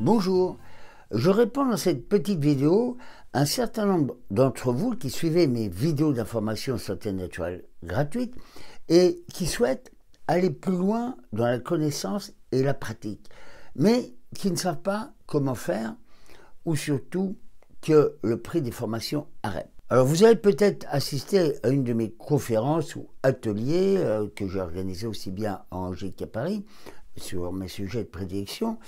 Bonjour, je réponds dans cette petite vidéo à un certain nombre d'entre vous qui suivaient mes vidéos d'information santé naturelle gratuite et qui souhaitent aller plus loin dans la connaissance et la pratique, mais qui ne savent pas comment faire ou surtout que le prix des formations arrête. Alors vous avez peut-être assisté à une de mes conférences ou ateliers euh, que j'ai organisé aussi bien en Angers qu'à Paris sur mes sujets de prédilection.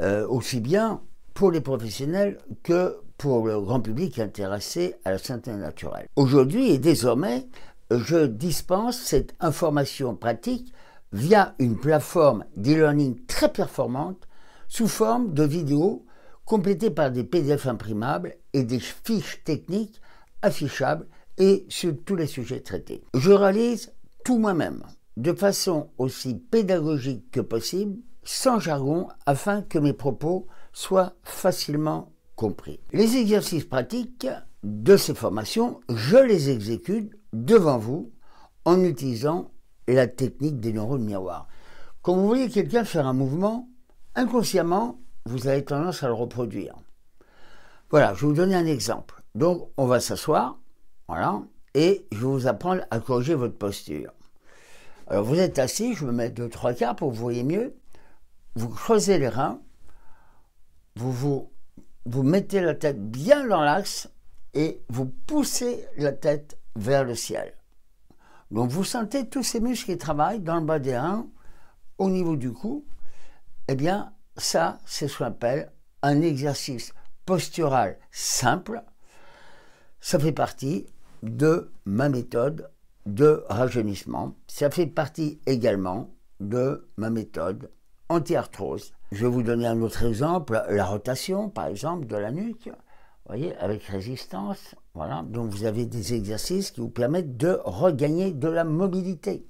Euh, aussi bien pour les professionnels que pour le grand public intéressé à la santé naturelle. Aujourd'hui et désormais, je dispense cette information pratique via une plateforme d'e-learning très performante sous forme de vidéos complétées par des PDF imprimables et des fiches techniques affichables et sur tous les sujets traités. Je réalise tout moi-même, de façon aussi pédagogique que possible, sans jargon afin que mes propos soient facilement compris. Les exercices pratiques de ces formations, je les exécute devant vous en utilisant la technique des neurones miroirs. Quand vous voyez quelqu'un faire un mouvement, inconsciemment, vous avez tendance à le reproduire. Voilà, je vais vous donner un exemple. Donc, on va s'asseoir, voilà, et je vais vous apprendre à corriger votre posture. Alors, vous êtes assis, je me mettre deux, trois quarts pour que vous voyez mieux vous creusez les reins, vous, vous, vous mettez la tête bien dans l'axe et vous poussez la tête vers le ciel. Donc vous sentez tous ces muscles qui travaillent dans le bas des reins, au niveau du cou. Eh bien, ça, c'est ce qu'on appelle un exercice postural simple. Ça fait partie de ma méthode de rajeunissement. Ça fait partie également de ma méthode anti-arthrose. Je vais vous donner un autre exemple, la rotation, par exemple, de la nuque, vous voyez, avec résistance. Voilà, donc vous avez des exercices qui vous permettent de regagner de la mobilité.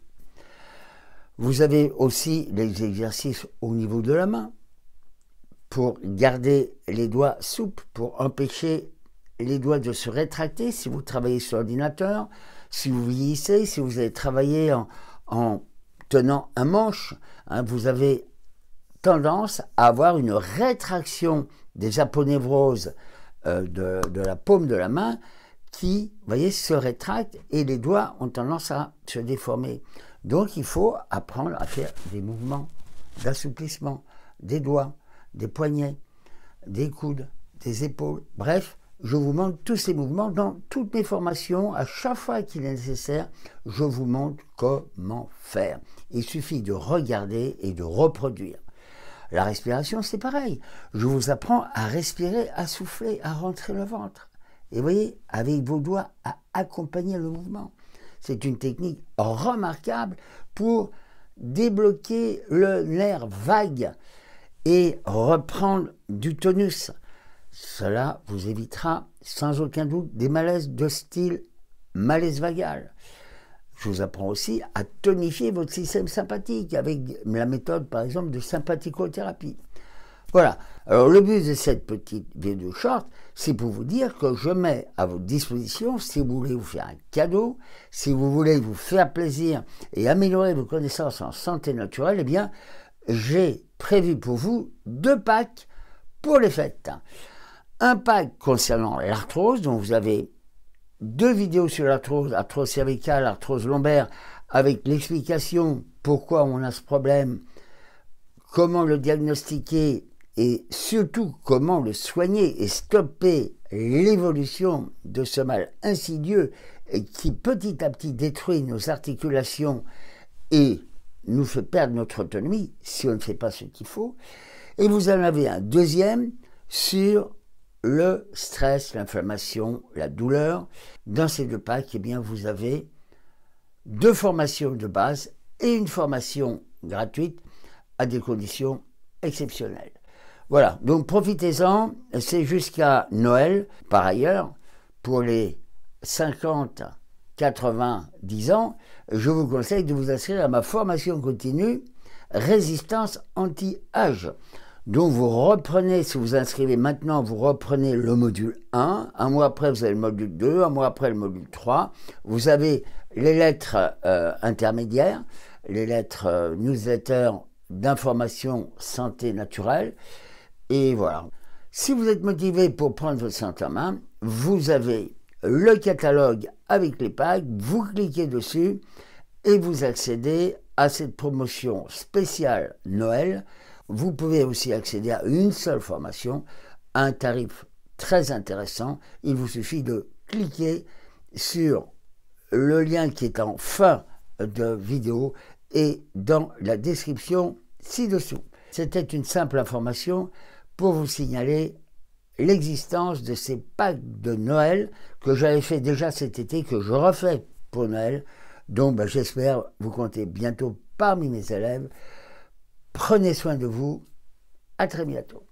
Vous avez aussi des exercices au niveau de la main pour garder les doigts souples, pour empêcher les doigts de se rétracter si vous travaillez sur l'ordinateur, si vous vieillissez, si vous avez travaillé en, tenant un manche, hein, vous avez tendance à avoir une rétraction des aponevroses euh, de, la paume de la main qui, vous voyez, se rétracte et les doigts ont tendance à se déformer. Donc il faut apprendre à faire des mouvements d'assouplissement des doigts, des poignets, des coudes, des épaules. Bref, je vous montre tous ces mouvements dans toutes mes formations. À chaque fois qu'il est nécessaire, je vous montre comment faire. Il suffit de regarder et de reproduire. La respiration, c'est pareil. Je vous apprends à respirer, à souffler, à rentrer le ventre. Et voyez, avec vos doigts, à accompagner le mouvement. C'est une technique remarquable pour débloquer le nerf vague et reprendre du tonus. Cela vous évitera sans aucun doute des malaises de style malaise vagal je vous apprends aussi à tonifier votre système sympathique avec la méthode, par exemple, de sympathicothérapie. Voilà. Alors, le but de cette petite vidéo short, c'est pour vous dire que je mets à votre disposition, si vous voulez vous faire un cadeau, si vous voulez vous faire plaisir et améliorer vos connaissances en santé naturelle, eh bien, j'ai prévu pour vous deux packs pour les fêtes. Un pack concernant l'arthrose, dont vous avez deux vidéos sur l'arthrose, arthrose cervicale, l'arthrose lombaire, avec l'explication pourquoi on a ce problème, comment le diagnostiquer et surtout comment le soigner et stopper l'évolution de ce mal insidieux qui petit à petit détruit nos articulations et nous fait perdre notre autonomie si on ne fait pas ce qu'il faut. Et vous en avez un deuxième sur le stress, l'inflammation, la douleur. Dans ces deux packs, eh bien, vous avez deux formations de base et une formation gratuite à des conditions exceptionnelles. Voilà, donc profitez-en, c'est jusqu'à Noël, par ailleurs, pour les 50, 90 ans, je vous conseille de vous inscrire à ma formation continue Résistance anti-âge. Donc vous reprenez, si vous inscrivez maintenant, vous reprenez le module 1, un mois après vous avez le module 2, un mois après le module 3, vous avez les lettres euh, intermédiaires, les lettres euh, newsletter d'information santé naturelle, et voilà. Si vous êtes motivé pour prendre votre santé en main, vous avez le catalogue avec les packs, vous cliquez dessus et vous accédez à cette promotion spéciale Noël vous pouvez aussi accéder à une seule formation à un tarif très intéressant. Il vous suffit de cliquer sur le lien qui est en fin de vidéo et dans la description ci-dessous. C'était une simple information pour vous signaler l'existence de ces packs de Noël que j'avais fait déjà cet été, que je refais pour Noël. dont ben, j'espère vous compter bientôt parmi mes élèves. Prenez soin de vous. À très bientôt.